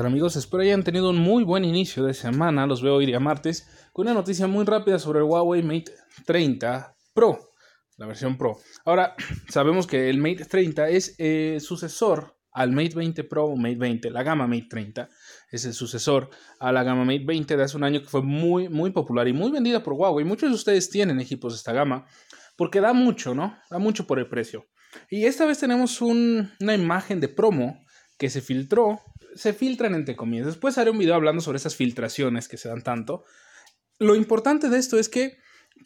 amigos? Espero hayan tenido un muy buen inicio de semana. Los veo hoy día martes con una noticia muy rápida sobre el Huawei Mate 30 Pro, la versión Pro. Ahora, sabemos que el Mate 30 es el eh, sucesor al Mate 20 Pro o Mate 20, la gama Mate 30 es el sucesor a la gama Mate 20 de hace un año que fue muy, muy popular y muy vendida por Huawei. Muchos de ustedes tienen equipos de esta gama porque da mucho, ¿no? Da mucho por el precio. Y esta vez tenemos una imagen de promo que se filtró, se filtran entre comillas. Después haré un video hablando sobre esas filtraciones que se dan tanto. Lo importante de esto es que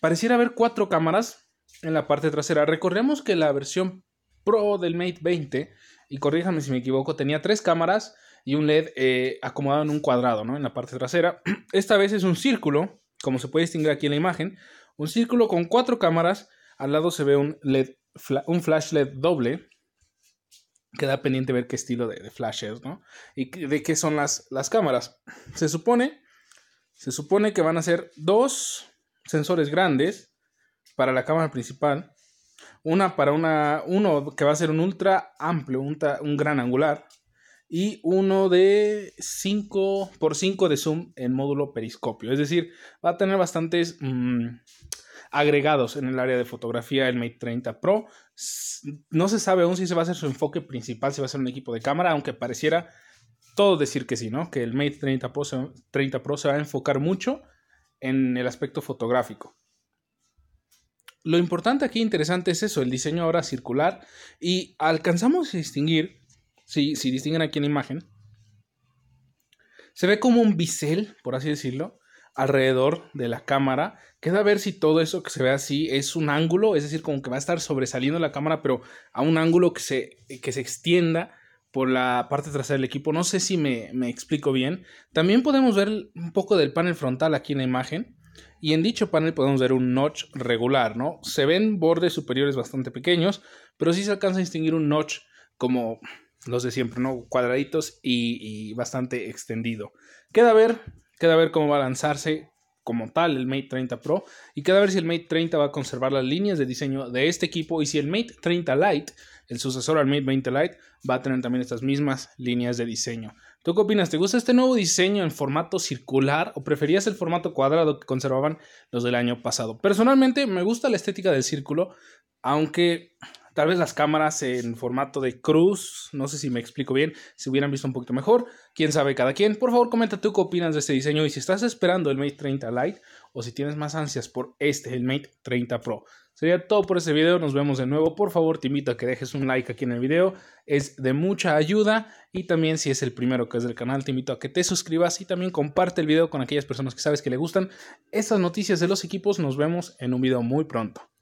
pareciera haber cuatro cámaras en la parte trasera. Recordemos que la versión Pro del Mate 20, y corríjame si me equivoco, tenía tres cámaras y un LED eh, acomodado en un cuadrado, ¿no? En la parte trasera. Esta vez es un círculo, como se puede distinguir aquí en la imagen, un círculo con cuatro cámaras. Al lado se ve un LED, un flash LED doble queda pendiente ver qué estilo de, flashes, ¿no? Y de qué son las, las cámaras. Se supone, se supone que van a ser dos sensores grandes para la cámara principal. Una para una, uno que va a ser un ultra amplio, un, gran angular. Y uno de 5 x 5 de zoom en módulo periscopio. Es decir, va a tener bastantes... Mm, agregados en el área de fotografía el Mate 30 Pro. No se sabe aún si se va a hacer su enfoque principal, si va a ser un equipo de cámara, aunque pareciera todo decir que sí, ¿no? Que el Mate 30 Pro se, 30 Pro se va a enfocar mucho en el aspecto fotográfico. Lo importante aquí, interesante, es eso, el diseño ahora circular y alcanzamos a distinguir, si, si distinguen aquí en la imagen, se ve como un bisel, por así decirlo, alrededor de la cámara. Queda a ver si todo eso que se ve así es un ángulo, es decir, como que va a estar sobresaliendo la cámara, pero a un ángulo que se, que se extienda por la parte trasera del equipo. No sé si me, explico bien. También podemos ver un poco del panel frontal aquí en la imagen. Y en dicho panel podemos ver un notch regular, ¿no? Se ven bordes superiores bastante pequeños, pero sí se alcanza a distinguir un notch como los de siempre, ¿no? Cuadraditos y, y bastante extendido. Queda a ver Queda ver cómo va a lanzarse como tal el Mate 30 Pro y queda ver si el Mate 30 va a conservar las líneas de diseño de este equipo y si el Mate 30 Lite, el sucesor al Mate 20 Lite, va a tener también estas mismas líneas de diseño. ¿Tú qué opinas? ¿Te gusta este nuevo diseño en formato circular o preferías el formato cuadrado que conservaban los del año pasado? Personalmente me gusta la estética del círculo, aunque Tal vez las cámaras en formato de cruz, no sé si me explico bien, si hubieran visto un poquito mejor. Quién sabe cada quien. Por favor, comenta tú qué opinas de este diseño y si estás esperando el Mate 30 Lite o si tienes más ansias por este, el Mate 30 Pro. Sería todo por este video, nos vemos de nuevo. Por favor, te invito a que dejes un like aquí en el video, es de mucha ayuda. Y también si es el primero que es del canal, te invito a que te suscribas y también comparte el video con aquellas personas que sabes que le gustan estas noticias de los equipos. Nos vemos en un video muy pronto.